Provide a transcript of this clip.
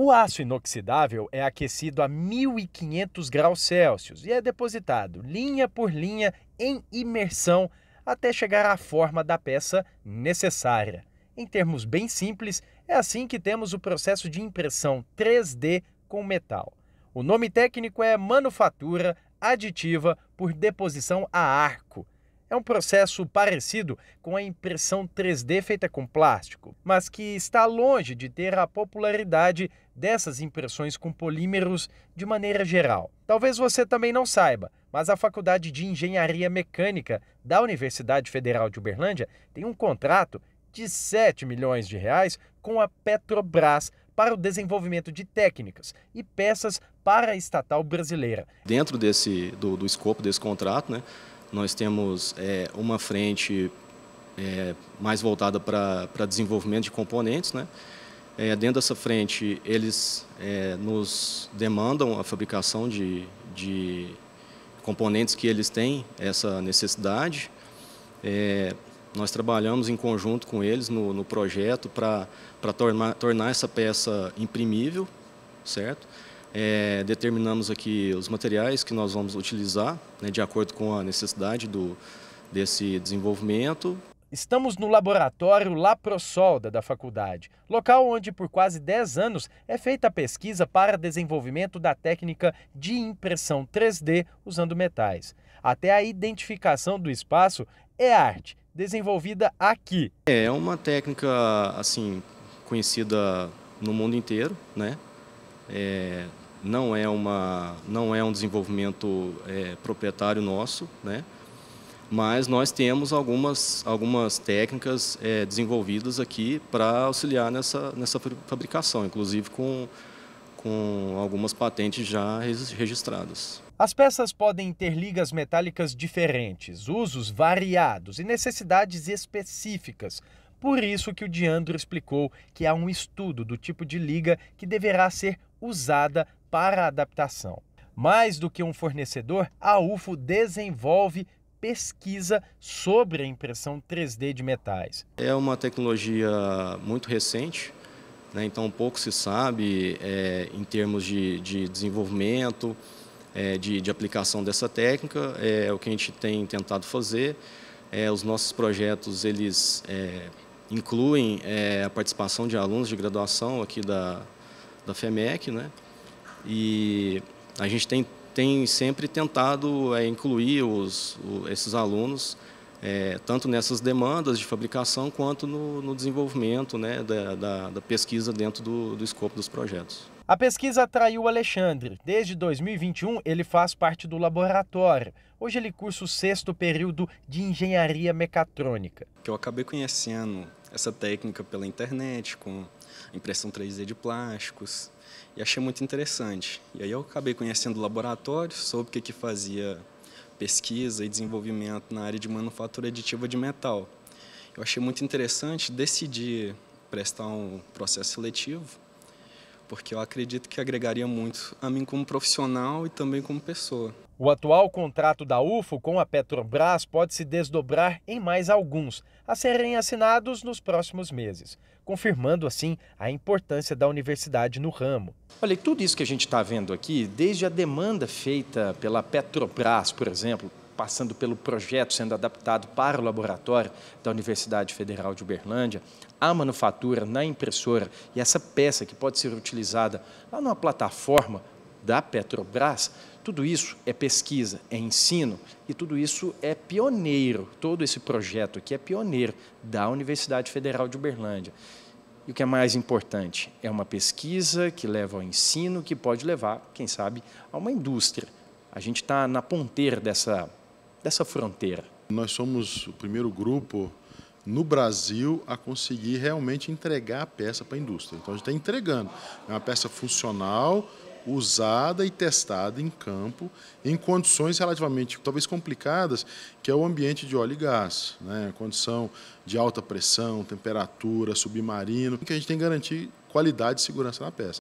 O aço inoxidável é aquecido a 1500 graus Celsius e é depositado linha por linha em imersão até chegar à forma da peça necessária. Em termos bem simples, é assim que temos o processo de impressão 3D com metal. O nome técnico é manufatura aditiva por deposição a arco. É um processo parecido com a impressão 3D feita com plástico, mas que está longe de ter a popularidade dessas impressões com polímeros de maneira geral. Talvez você também não saiba, mas a Faculdade de Engenharia Mecânica da Universidade Federal de Uberlândia tem um contrato de 7 milhões de reais com a Petrobras para o desenvolvimento de técnicas e peças para a estatal brasileira. Dentro desse, do, do escopo desse contrato, né, nós temos é, uma frente é, mais voltada para desenvolvimento de componentes, né, é, dentro dessa frente, eles é, nos demandam a fabricação de, de, componentes que eles têm essa necessidade. É, nós trabalhamos em conjunto com eles no, no projeto para tornar, tornar essa peça imprimível, certo? É, determinamos aqui os materiais que nós vamos utilizar, né, de acordo com a necessidade do, desse desenvolvimento. Estamos no laboratório Laprosolda da faculdade, local onde por quase 10 anos é feita a pesquisa para desenvolvimento da técnica de impressão 3D usando metais. Até a identificação do espaço é arte, desenvolvida aqui. É uma técnica assim conhecida no mundo inteiro, né? É, não é uma não é um desenvolvimento é, proprietário nosso, né? mas nós temos algumas, algumas técnicas é, desenvolvidas aqui para auxiliar nessa, nessa fabricação, inclusive com, com algumas patentes já registradas. As peças podem ter ligas metálicas diferentes, usos variados e necessidades específicas. Por isso que o Diandro explicou que há um estudo do tipo de liga que deverá ser usada para a adaptação. Mais do que um fornecedor, a UFO desenvolve pesquisa sobre a impressão 3D de metais. É uma tecnologia muito recente, né? então pouco se sabe é, em termos de, de desenvolvimento, é, de, de, aplicação dessa técnica. É, o que a gente tem tentado fazer. É, os nossos projetos eles é, incluem é, a participação de alunos de graduação aqui da, da FEMEC, né? E a gente tem tem sempre tentado é, incluir os, o, esses alunos é, tanto nessas demandas de fabricação quanto no, no desenvolvimento né, da, da, da, pesquisa dentro do, do escopo dos projetos. A pesquisa atraiu o Alexandre. Desde 2021, ele faz parte do laboratório. Hoje ele cursa o sexto período de engenharia mecatrônica. Eu acabei conhecendo essa técnica pela internet, com impressão 3D de plásticos, e achei muito interessante. E aí eu acabei conhecendo o laboratório, soube que, que fazia pesquisa e desenvolvimento na área de manufatura aditiva de metal. Eu achei muito interessante, decidi prestar um processo seletivo, porque eu acredito que agregaria muito a mim como profissional e também como pessoa. O atual contrato da UFO com a Petrobras pode se desdobrar em mais alguns, a serem assinados nos próximos meses confirmando assim a importância da universidade no ramo. Olha, tudo isso que a gente está vendo aqui, desde a demanda feita pela Petrobras, por exemplo, passando pelo projeto sendo adaptado para o laboratório da Universidade Federal de Uberlândia, a manufatura na impressora e essa peça que pode ser utilizada lá numa plataforma da Petrobras, tudo isso é pesquisa, é ensino e tudo isso é pioneiro. Todo esse projeto aqui é pioneiro da Universidade Federal de Uberlândia. E o que é mais importante, é uma pesquisa que leva ao ensino, que pode levar, quem sabe, a uma indústria. A gente está na ponteira dessa, dessa fronteira. Nós somos o primeiro grupo no Brasil a conseguir realmente entregar a peça para a indústria. Então a gente está entregando. É uma peça funcional, usada e testada em campo, em condições relativamente, talvez complicadas, que é o ambiente de óleo e gás, né? condição de alta pressão, temperatura, submarino, que a gente tem que garantir qualidade e segurança na peça.